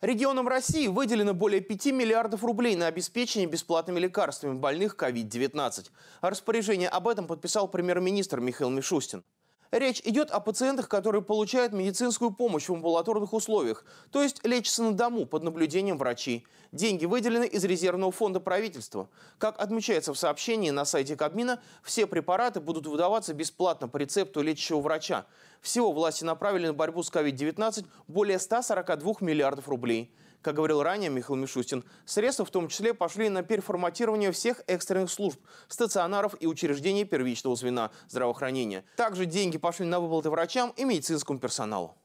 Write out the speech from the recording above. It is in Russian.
Регионам России выделено более 5 миллиардов рублей на обеспечение бесплатными лекарствами больных COVID-19. Распоряжение об этом подписал премьер-министр Михаил Мишустин. Речь идет о пациентах, которые получают медицинскую помощь в амбулаторных условиях, то есть лечатся на дому под наблюдением врачей. Деньги выделены из резервного фонда правительства. Как отмечается в сообщении на сайте Кабмина, все препараты будут выдаваться бесплатно по рецепту лечащего врача. Всего власти направили на борьбу с COVID-19 более 142 миллиардов рублей. Как говорил ранее Михаил Мишустин, средства в том числе пошли на переформатирование всех экстренных служб, стационаров и учреждений первичного звена здравоохранения. Также деньги пошли на выплаты врачам и медицинскому персоналу.